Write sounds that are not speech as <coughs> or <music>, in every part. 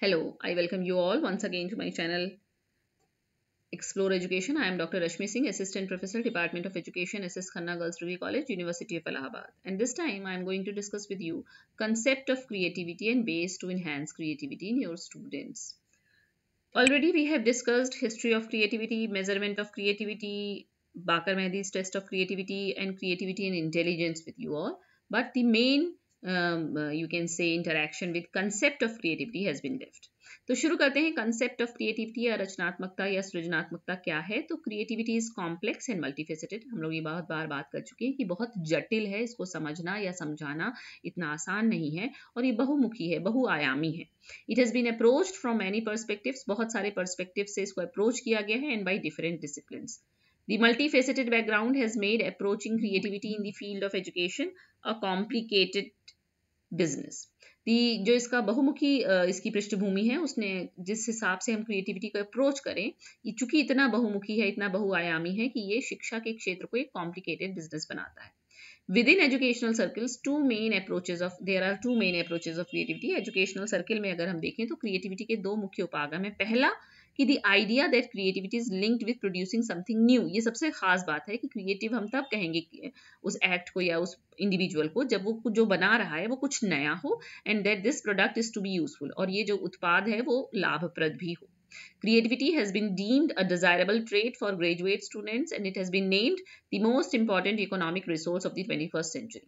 Hello, I welcome you all once again to my channel Explore Education. I am Dr. Rashmi Singh, Assistant Professor, Department of Education, SS Khanna Girls Degree College, University of Allahabad. And this time I am going to discuss with you concept of creativity and ways to enhance creativity in your students. Already we have discussed history of creativity, measurement of creativity, Bakar Mehdi's test of creativity and creativity and intelligence with you all. But the main um, uh, you can say interaction with concept of creativity has been left. तो शुरू करते हैं concept of creativity या रचनात्मकता या सृजनात्मकता क्या है तो creativity is complex and multifaceted हम लोग ये बहुत बार बात कर चुके हैं कि बहुत जटिल है इसको समझना या समझाना इतना आसान नहीं है और ये बहुमुखी है बहुआयामी है it has been approach from many perspective बहुत सारे परस्पेक्टिव से इसको अप्रोच किया गया है and by different discipline the multifaceted background has made approaching creativity in the field of education a complicated business जो इसका बहुमुखी इसकी पृष्ठभूमि है उसने जिस हिसाब से हम क्रिएटिविटी को अप्रोच करें ये चूंकि इतना बहुमुखी है इतना बहुआयामी है कि ये शिक्षा के क्षेत्र को एक कॉम्प्लिकेटेड बिजनेस बनाता है within educational circles two main approaches of there are two main approaches of creativity educational circle में अगर हम देखें तो क्रिएटिविटी के दो मुख्य उपागम है पहला कि the idea that creativity is linked with producing something new ये सबसे खास बात है कि क्रिएटिव हम तब कहेंगे उस एक्ट को या उस इंडिविजुअल को जब वो जो बना रहा है वो कुछ नया हो and that this product is to be useful और ये जो उत्पाद है वो लाभप्रद भी हो Creativity has been deemed a desirable trait for graduate students and it has been named the most important economic resource of the 21st century.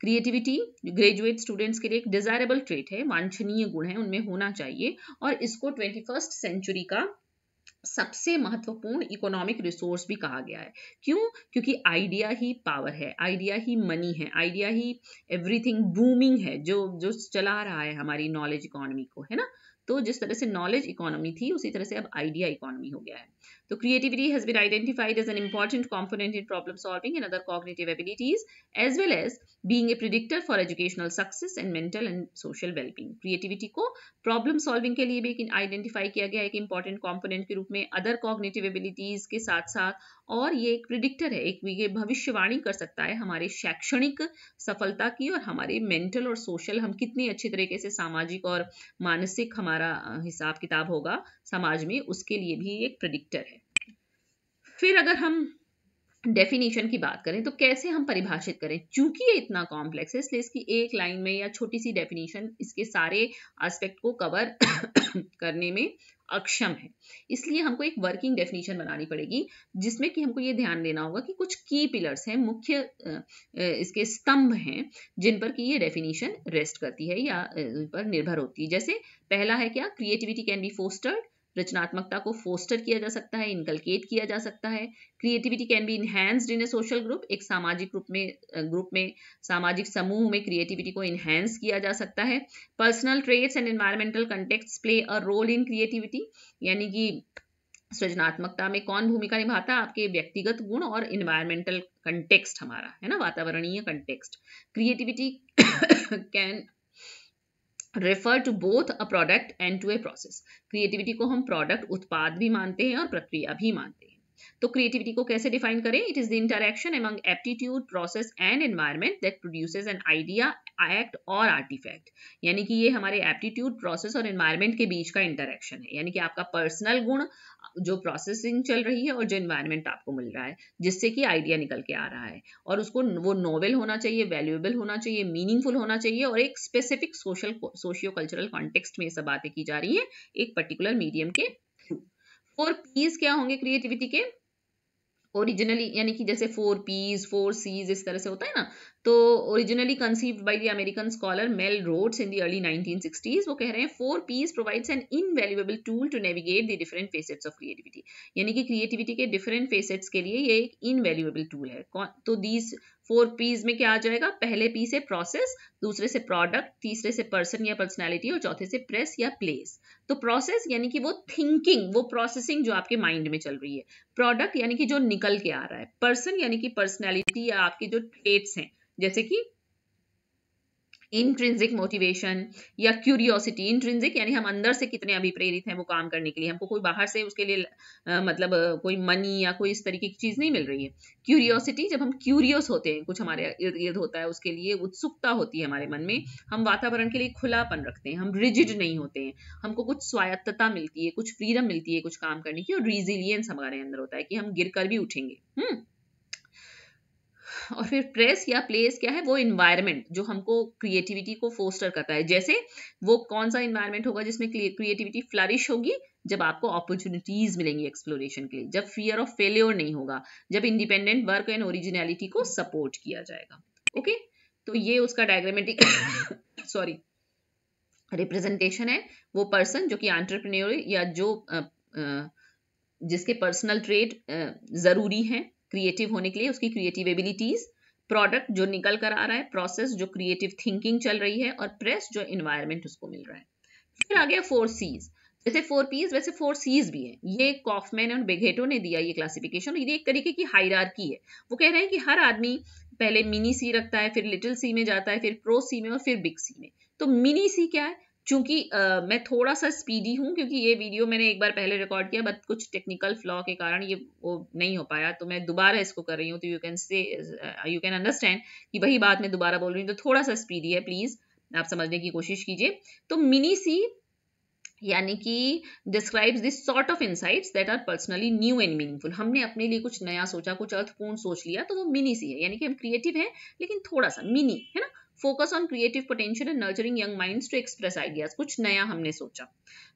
Creativity graduate students के लिए एक डिजायरेबल ट्रेट है वांछनीय गुण है उनमें होना चाहिए और इसको ट्वेंटी फर्स्ट सेंचुरी का सबसे महत्वपूर्ण इकोनॉमिक रिसोर्स भी कहा गया है क्यों क्योंकि आइडिया ही पावर है आइडिया ही मनी है आइडिया ही एवरीथिंग बूमिंग है जो जो चला रहा है हमारी नॉलेज इकोनॉमी को है ना तो जिस तरह से नॉलेज इकोनॉमी थी उसी तरह से अब आइडिया इकोनॉमी हो गया है तो creativity has been identified as an important component in problem solving and other cognitive abilities as well as being a predictor for educational success and mental and social wellbeing creativity को problem solving के लिए भी identify किया गया एक important component के रूप में अदर कॉग्नेटिव एबिलिटीज के साथ साथ और ये एक प्रिडिक्टर है एक ये भविष्यवाणी कर सकता है हमारे शैक्षणिक सफलता की और हमारे मेंटल और सोशल हम कितनी अच्छी तरीके से सामाजिक और मानसिक हमारा हिसाब किताब होगा समाज में उसके लिए भी एक प्रडिक्टर है फिर अगर हम डेफिनेशन की बात करें तो कैसे हम परिभाषित करें चूंकि ये इतना कॉम्प्लेक्स है इसलिए इसकी एक लाइन में या छोटी सी डेफिनेशन इसके सारे एस्पेक्ट को कवर <coughs> करने में अक्षम है इसलिए हमको एक वर्किंग डेफिनेशन बनानी पड़ेगी जिसमें कि हमको ये ध्यान देना होगा कि कुछ की पिलर्स हैं मुख्य इसके स्तंभ हैं जिन पर कि ये डेफिनेशन रेस्ट करती है या पर निर्भर होती है जैसे पहला है क्या क्रिएटिविटी कैन बी फोस्टर्ड रचनात्मकता को फोस्टर किया जा सकता है इनकलकेट किया जा सकता है creativity can be enhanced in a social group एक सामाजिक रूप में ग्रुप में सामाजिक समूह में क्रिएटिविटी को इन्हेंस किया जा सकता है personal traits and environmental context play a role in creativity यानी कि सृजनात्मकता में कौन भूमिका निभाता है आपके व्यक्तिगत गुण और इन्वायरमेंटल कंटेक्स्ट हमारा है ना वातावरणीय context creativity can refer to both a product and to a process creativity को हम प्रोडक्ट उत्पाद भी मानते हैं और प्रक्रिया भी मानते हैं तो क्रिएटिविटी को कैसे डिफाइन करें it is the interaction among aptitude process and environment that produces an idea act or artifact यानी कि ये हमारे एप्टीट्यूड प्रोसेस और इन्वायरमेंट के बीच का इंटरेक्शन है यानी कि आपका पर्सनल गुण जो प्रोसेसिंग चल रही है और जो इन्वायरमेंट आपको मिल रहा है जिससे कि आइडिया निकल के आ रहा है और उसको वो नोवेल होना चाहिए वैल्यूएबल होना चाहिए मीनिंगफुल होना चाहिए और एक specific social sociocultural context में सब बातें की जा रही है एक पर्टिकुलर मीडियम के फोर पीज क्या होंगे क्रिएटिविटी के ओरिजिनली यानी कि जैसे फोर पीज फोर सीज इस तरह से होता है ना तो originally conceived by the American scholar Mel Rhodes in the early 1960s वो कह रहे हैं four Ps provides an invaluable tool to navigate the different facets of creativity यानी कि क्रिएटिविटी के डिफरेंट फेसेट्स के लिए ये एक इनवेल्युएबल टूल है तो दीज फोर पीस में क्या आ जाएगा पहले पी से प्रोसेस दूसरे से प्रोडक्ट तीसरे से पर्सन या पर्सनैलिटी और चौथे से प्रेस या प्लेस तो प्रोसेस यानी कि वो थिंकिंग वो प्रोसेसिंग जो आपके माइंड में चल रही है प्रोडक्ट यानी कि जो निकल के आ रहा है पर्सन यानी कि पर्सनैलिटी या आपके जो ट्रेट्स हैं जैसे कि इंट्रेंसिक मोटिवेशन या क्यूरियोसिटी इंट्रेंसिक यानी हम अंदर से कितने अभी प्रेरित हैं वो काम करने के लिए हमको कोई बाहर से उसके लिए आ, मतलब कोई मनी या कोई इस तरीके की चीज़ नहीं मिल रही है क्यूरियोसिटी जब हम क्यूरियस होते हैं कुछ हमारे इर्द गिर्द होता है उसके लिए उत्सुकता होती है हमारे मन में हम वातावरण के लिए खुलापन रखते हैं हम रिजिड नहीं होते हैं हमको कुछ स्वायत्तता मिलती है कुछ फ्रीडम मिलती है कुछ काम करने की और रिजिलियंस हमारे अंदर होता है कि हम गिर कर भी उठेंगे हम्म और फिर प्रेस या प्लेस क्या है वो इन्वायरमेंट जो हमको क्रिएटिविटी को फोस्टर करता है जैसे वो कौन सा इन्वायरमेंट होगा जिसमें क्रिएटिविटी फ्लरिश होगी जब आपको अपॉर्चुनिटीज मिलेंगी एक्सप्लोरेशन के लिए जब फियर ऑफ फेल्योर नहीं होगा जब इंडिपेंडेंट वर्क एंड ओरिजिनलिटी को सपोर्ट किया जाएगा ओके तो ये उसका डायग्रामेटिक सॉरी रिप्रेजेंटेशन है वो पर्सन जो कि एंटरप्रेन्योर या जो आ, आ, जिसके पर्सनल ट्रेड ज़रूरी हैं क्रिएटिव होने के लिए उसकी क्रिएटिव एबिलिटीज प्रोडक्ट जो निकल कर आ रहा है प्रोसेस जो क्रिएटिव थिंकिंग चल रही है और प्रेस जो इन्वायरमेंट उसको मिल रहा है फिर आ गया फोर सीज जैसे फोर पीज वैसे फोर सीज भी है ये कॉफमैन और बेघेटो ने दिया ये क्लासिफिकेशन ये एक तरीके की हायरार्की है वो कह रहे हैं कि हर आदमी पहले मिनी सी रखता है फिर लिटिल सी में जाता है फिर प्रो सी में और फिर बिग सी में तो मिनी सी क्या है चूंकि मैं थोड़ा सा स्पीडी हूँ क्योंकि ये वीडियो मैंने एक बार पहले रिकॉर्ड किया बट कुछ टेक्निकल फ्लॉ के कारण ये वो नहीं हो पाया तो मैं दोबारा इसको कर रही हूँ तो you can say you can understand कि वही बात मैं दोबारा बोल रही हूँ तो थोड़ा सा स्पीडी है प्लीज़ आप समझने की कोशिश कीजिए तो मिनी सी यानी कि describes this sort of insights that are personally new and meaningful हमने अपने लिए कुछ नया सोचा कुछ अर्थपूर्ण सोच लिया तो वो मिनी सी है यानी कि हम क्रिएटिव हैं लेकिन थोड़ा सा मिनी है ना focus on creative potential and nurturing young minds to express ideas कुछ नया हमने सोचा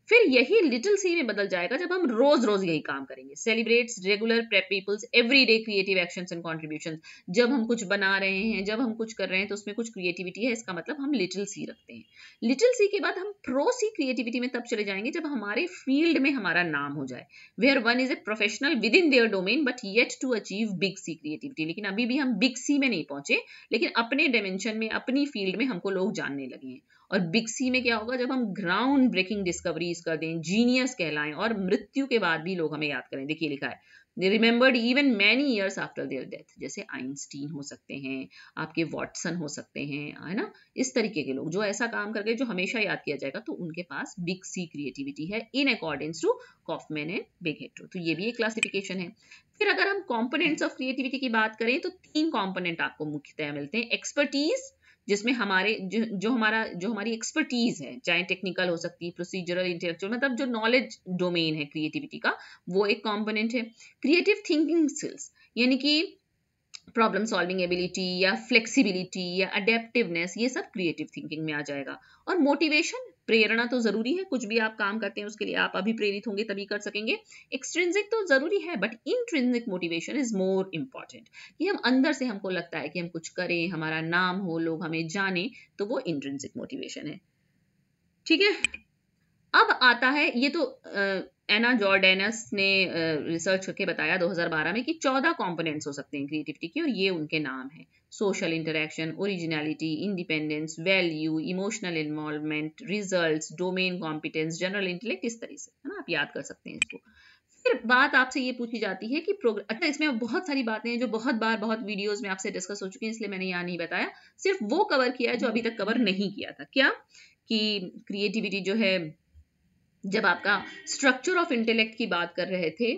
फिर यही लिटिल सी में बदल जाएगा जब हम रोज रोज यही काम करेंगे celebrates regular peoples everyday creative action and contribution जब हम कुछ बना रहे हैं जब हम कुछ कर रहे हैं तो उसमें कुछ क्रिएटिविटी है इसका मतलब हम लिटिल सी रखते हैं लिटिल सी के बाद हम प्रो सी क्रिएटिविटी में तब चले जाएंगे जब हमारे फील्ड में हमारा नाम हो जाए where one is a professional within their domain but yet to achieve big C creativity लेकिन अभी भी हम बिग सी में नहीं पहुंचे लेकिन अपने डायमेंशन में अपने अपनी फील्ड में हमको लोग जानने लगे हैं और बिग सी में क्या होगा जब हम ग्राउंड ब्रेकिंग डिस्कवरीज कर दें जीनियस कहलाएं और मृत्यु के बाद भी लोग हमें याद करें देखिए लिखा है they remembered even many years after their death जैसे आइंस्टीन हो सकते हैं आपके वॉटसन हो सकते हैं है ना इस तरीके के लोग जो ऐसा काम करके जो हमेशा याद किया जाएगा तो उनके पास बिग सी क्रिएटिविटी है in accordings to Kaufman and big Beghetto तो ये भी एक क्लासिफिकेशन है फिर अगर हम कॉम्पोनेंट्स ऑफ क्रिएटिविटी की बात करें तो तीन कॉम्पोनेंट आपको मुख्यतः मिलते हैं एक्सपर्टीज जिसमें हमारे जो, जो हमारा जो हमारी एक्सपर्टीज है चाहे टेक्निकल हो सकती है प्रोसीजरल इंटेलेक्चुअल मतलब जो नॉलेज डोमेन है क्रिएटिविटी का वो एक कॉम्पोनेंट है क्रिएटिव थिंकिंग स्किल्स यानी कि प्रॉब्लम सॉल्विंग एबिलिटी या फ्लेक्सिबिलिटी या अडेप्टिवनेस ये सब क्रिएटिव थिंकिंग में आ जाएगा और मोटिवेशन प्रेरणा तो जरूरी है कुछ भी आप काम करते हैं उसके लिए आप अभी प्रेरित होंगे तभी कर सकेंगे एक्सट्रेंसिक तो जरूरी है but intrinsic motivation is more important कि हम अंदर से हमको लगता है कि हम कुछ करें हमारा नाम हो लोग हमें जाने तो वो इंट्रेंसिक मोटिवेशन है ठीक है अब आता है ये तो एना जॉर्डेनस ने रिसर्च करके बताया 2012 में कि 14 कंपोनेंट्स हो सकते हैं क्रिएटिविटी के और ये उनके नाम हैं social interaction, originality, independence, value emotional involvement result domain competence general intellect इस तरह से है ना आप याद कर सकते हैं इसको फिर बात आपसे ये पूछी जाती है कि प्रोग्राम अच्छा इसमें बहुत सारी बातें हैं जो बहुत बार बहुत वीडियोस में आपसे डिस्कस हो चुकी हैं इसलिए मैंने यहाँ नहीं बताया सिर्फ वो कवर किया है जो अभी तक कवर नहीं किया था क्या कि क्रिएटिविटी जो है जब आपका स्ट्रक्चर ऑफ इंटेलेक्ट की बात कर रहे थे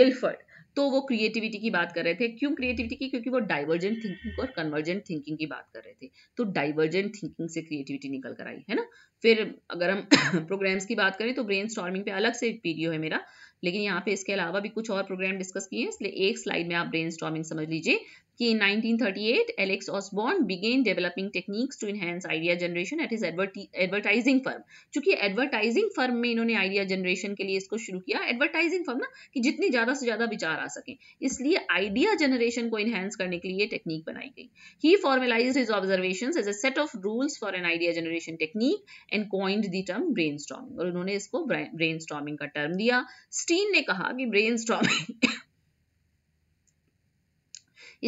गिलफर्ड uh, तो वो क्रिएटिविटी की बात कर रहे थे क्यों क्रिएटिविटी की क्योंकि वो डाइवर्जेंट थिंकिंग और कन्वर्जेंट थिंकिंग की बात कर रहे थे तो डाइवर्जेंट थिंकिंग से क्रिएटिविटी निकल कर आई है ना फिर अगर हम प्रोग्राम्स <coughs> की बात करें तो ब्रेन स्टॉर्मिंग पे अलग से वीडियो है मेरा लेकिन यहाँ पे इसके अलावा भी कुछ और प्रोग्राम डिस्कस किए हैं इसलिए एक स्लाइड में आप ब्रेन समझ लीजिए कि 1938 Alex Osborn began developing techniques to enhance idea generation at his advertising firm चूंकि एडवर्टाइजिंग फर्म में इन्होंने आइडिया जनरेशन के लिए इसको शुरू किया एडवर्टाइजिंग फर्म ना कि जितनी ज्यादा से ज्यादा विचार आ सके इसलिए आइडिया जनरेशन को इनहेंस करने के लिए टेक्निक बनाई गई he formalise his observation as a set of rules for an idea generation technique and coined the term brain और उन्होंने इसको ब्रेन का टर्म दिया स्टीन ने कहा कि brain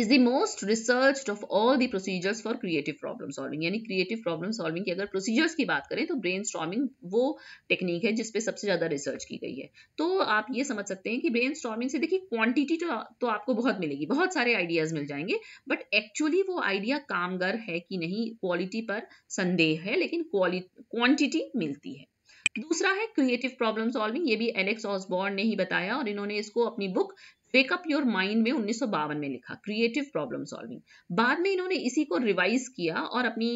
is the most research of all the procedures for creative problem solving यानी creative problem solving की अगर प्रोसीजर्स की बात करें तो ब्रेन वो टेक्निक है जिसपे सबसे ज़्यादा रिसर्च की गई है तो आप ये समझ सकते हैं कि ब्रेन से देखिए क्वांटिटी तो, तो आपको बहुत मिलेगी बहुत सारे आइडियाज़ मिल जाएंगे बट एक्चुअली वो आइडिया कामगर है कि नहीं क्वालिटी पर संदेह है लेकिन क्वांटिटी मिलती है दूसरा है क्रिएटिव प्रॉब्लम सॉल्विंग ये भी एलेक्स ऑसबॉर्न ने ही बताया और इन्होंने इसको अपनी बुक वेकअप योर माइंड में उन्नीस में लिखा क्रिएटिव प्रॉब्लम सॉल्विंग बाद में इन्होंने इसी को रिवाइज किया और अपनी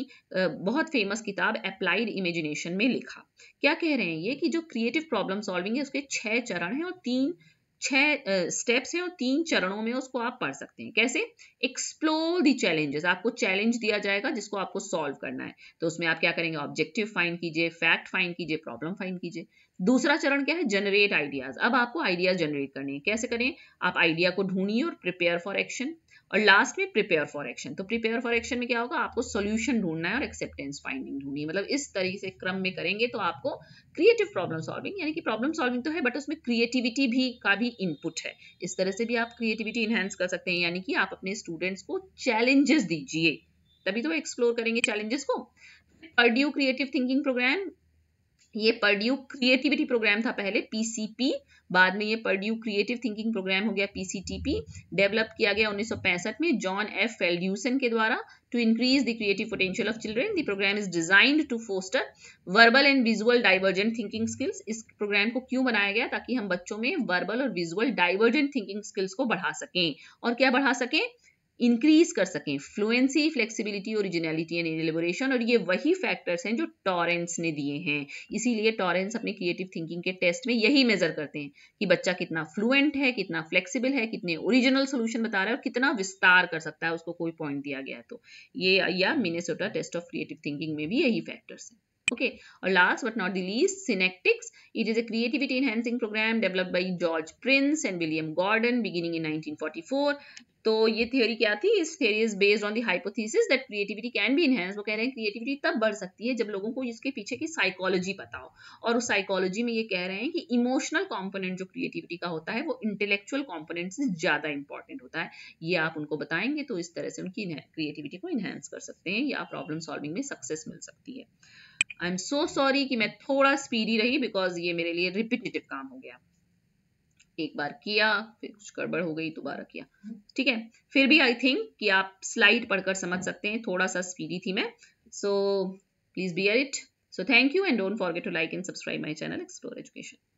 बहुत फेमस किताब अप्लाइड इमेजिनेशन में लिखा क्या कह रहे हैं ये कि जो क्रिएटिव प्रॉब्लम सॉल्विंग है उसके छह चरण हैं और तीन छह स्टेप्स हैं और तीन चरणों में उसको आप पढ़ सकते हैं कैसे एक्सप्लोर दी चैलेंजेस आपको चैलेंज दिया जाएगा जिसको आपको सॉल्व करना है तो उसमें आप क्या करेंगे ऑब्जेक्टिव फाइंड कीजिए फैक्ट फाइंड कीजिए प्रॉब्लम फाइंड कीजिए दूसरा चरण क्या है जनरेट आइडियाज अब आपको आइडियाज जनरेट करने हैं कैसे करें आप आइडिया को ढूंढिए और प्रिपेयर फॉर एक्शन और लास्ट में प्रिपेयर फॉर एक्शन तो प्रिपेयर फॉर एक्शन में क्या होगा आपको सोल्यूशन ढूंढना है और एक्सेप्टेंस फाइंडिंग ढूंढनी है मतलब इस तरीके से क्रम में करेंगे तो आपको क्रिएटिव प्रॉब्लम सॉल्विंग यानी कि प्रॉब्लम सॉल्विंग तो है बट उसमें क्रिएटिविटी भी का भी इनपुट है इस तरह से भी आप क्रिएटिविटी इन्हेंस कर सकते हैं यानी कि आप अपने स्टूडेंट्स को चैलेंजेस दीजिए तभी तो एक्सप्लोर करेंगे चैलेंजेस को पर्ड्यू क्रिएटिव थिंकिंग प्रोग्राम ये पर्ड्यू क्रिएटिविटी प्रोग्राम था पहले पीसीपी बाद में ये पर्ड्यू क्रिएटिव थिंकिंग प्रोग्राम हो गया पीसीटीपी डेवलप किया गया 1965 में जॉन एफ फेल्ड्यूसन के द्वारा to increase the creative potential of children the program is designed to foster verbal and visual divergent thinking skills इस प्रोग्राम को क्यों बनाया गया ताकि हम बच्चों में वर्बल और विजुअल डाइवर्जेंट थिंकिंग स्किल्स को बढ़ा सकें और क्या बढ़ा सकें इंक्रीज कर सकें fluency flexibility originality and elaboration और ये वही फैक्टर्स हैं जो टॉरेंट्स ने दिए हैं इसीलिए टॉरेंट्स अपने क्रिएटिव थिंकिंग के टेस्ट में यही मेजर करते हैं कि बच्चा कितना फ्लुएंट है कितना फ्लेक्सिबल है कितने ओरिजिनल सोल्यूशन बता रहा है और कितना विस्तार कर सकता है उसको कोई पॉइंट दिया गया तो ये या Minnesota test of creative thinking में भी यही फैक्टर्स हैं ओके okay. और last but not the least synectics It is a creativity enhancing program developed by George Prince and William Gordon beginning in 1944. तो ये थ्योरी क्या थी इस theory is based on hypothesis that creativity can be enhance वो कह रहे हैं creativity तब बढ़ सकती है जब लोगों को इसके पीछे की साइकोलॉजी पता हो और उस साइकोलॉजी में ये कह रहे हैं कि इमोशनल कंपोनेंट जो क्रिएटिविटी का होता है वो इंटेलेक्चुअल कॉम्पोनेट से ज़्यादा इंपॉर्टेंट होता है ये आप उनको बताएंगे तो इस तरह से उनकी क्रिएटिविटी को इनहेंस कर सकते हैं या प्रॉब्लम सॉल्विंग में सक्सेस मिल सकती है आई एम सो सॉरी कि मैं थोड़ा स्पीडी रही बिकॉज ये मेरे लिए रिपीटेटिव काम हो गया एक बार किया फिर कुछ गड़बड़ हो गई दोबारा किया ठीक है फिर भी आई थिंक कि आप स्लाइड पढ़कर समझ सकते हैं थोड़ा सा स्पीडी थी मैं so please bear it so thank you and don't forget to like and subscribe my channel explore education